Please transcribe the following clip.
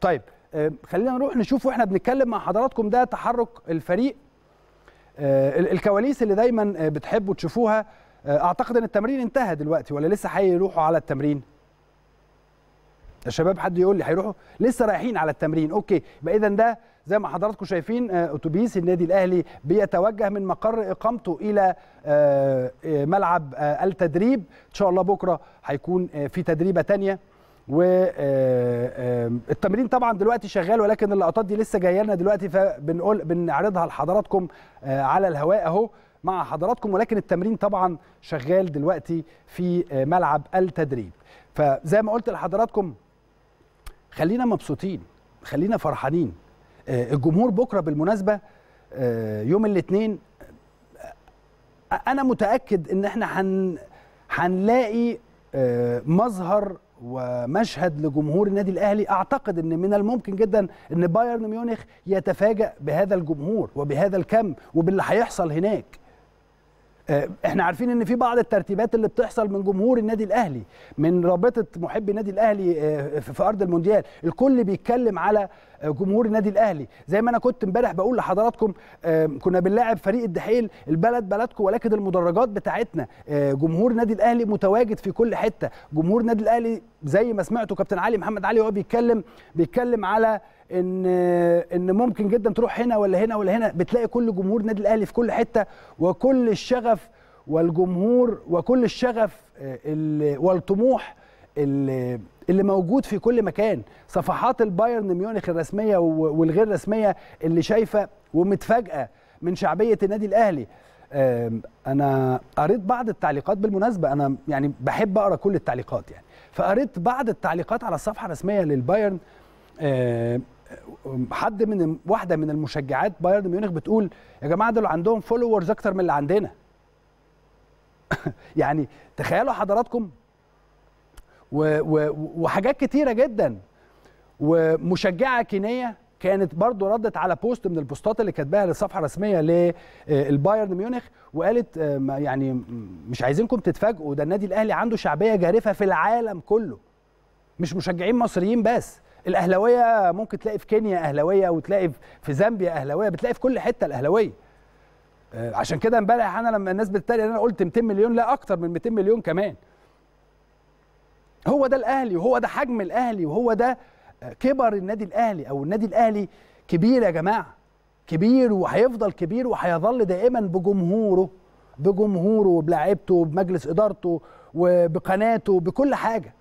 طيب آه، خلينا نروح نشوف واحنا بنتكلم مع حضراتكم ده تحرك الفريق آه، الكواليس اللي دايما آه، بتحبوا تشوفوها اعتقد ان التمرين انتهى دلوقتي ولا لسه هيروحوا على التمرين الشباب حد يقول لي هيروحوا لسه رايحين على التمرين اوكي يبقى اذا ده زي ما حضراتكم شايفين اتوبيس النادي الاهلي بيتوجه من مقر اقامته الى ملعب التدريب ان شاء الله بكره هيكون في تدريبه ثانيه والتمرين آه، آه، طبعا دلوقتي شغال ولكن اللقطات دي لسه جايه لنا دلوقتي فبنقول بنعرضها لحضراتكم آه، على الهواء اهو مع حضراتكم ولكن التمرين طبعا شغال دلوقتي في ملعب التدريب فزي ما قلت لحضراتكم خلينا مبسوطين خلينا فرحانين الجمهور بكره بالمناسبه يوم الاثنين انا متاكد ان احنا هنلاقي مظهر ومشهد لجمهور النادي الاهلي اعتقد ان من الممكن جدا ان بايرن ميونخ يتفاجأ بهذا الجمهور وبهذا الكم وباللي هيحصل هناك آه، احنا عارفين ان في بعض الترتيبات اللي بتحصل من جمهور النادي الاهلي من رابطه محبي النادي الاهلي آه، في ارض المونديال الكل بيتكلم على آه، جمهور النادي الاهلي زي ما انا كنت امبارح بقول لحضراتكم كنا بنلاعب فريق الدحيل البلد بلدكم ولكن المدرجات بتاعتنا جمهور النادي الاهلي متواجد في كل حته جمهور النادي الاهلي زي ما سمعتوا كابتن علي محمد علي وهو بيتكلم بيتكلم على ان ان ممكن جدا تروح هنا ولا هنا ولا هنا بتلاقي كل جمهور النادي الاهلي في كل حته وكل الشغف والجمهور وكل الشغف آه، والطموح اللي, اللي موجود في كل مكان صفحات البايرن ميونخ الرسميه والغير رسميه اللي شايفه ومتفاجئه من شعبيه النادي الاهلي انا قريت بعض التعليقات بالمناسبه انا يعني بحب اقرا كل التعليقات يعني فقريت بعض التعليقات على الصفحه الرسميه للبايرن حد من واحده من المشجعات بايرن ميونخ بتقول يا جماعه دول عندهم فولورز اكتر من اللي عندنا يعني تخيلوا حضراتكم و و وحاجات كتيره جدا ومشجعه كينيه كانت برضو ردت على بوست من البوستات اللي كاتباها للصفحه الرسميه للبايرن آه، ميونخ وقالت آه، يعني مش عايزينكم تتفاجئوا ده النادي الاهلي عنده شعبيه جارفه في العالم كله مش مشجعين مصريين بس الاهلاويه ممكن تلاقي في كينيا اهلاويه وتلاقي في زامبيا اهلاويه بتلاقي في كل حته الاهلاويه آه، عشان كده امبارح انا لما الناس بتتريق انا قلت 200 مليون لا اكتر من 200 مليون كمان هو ده الاهلي وهو ده حجم الاهلي وهو ده آه، كبر النادي الاهلي او النادي الاهلي كبير يا جماعه كبير وهيفضل كبير وهيظل دائما بجمهوره بجمهوره وبلاعبته وبمجلس ادارته وبقناته بكل حاجه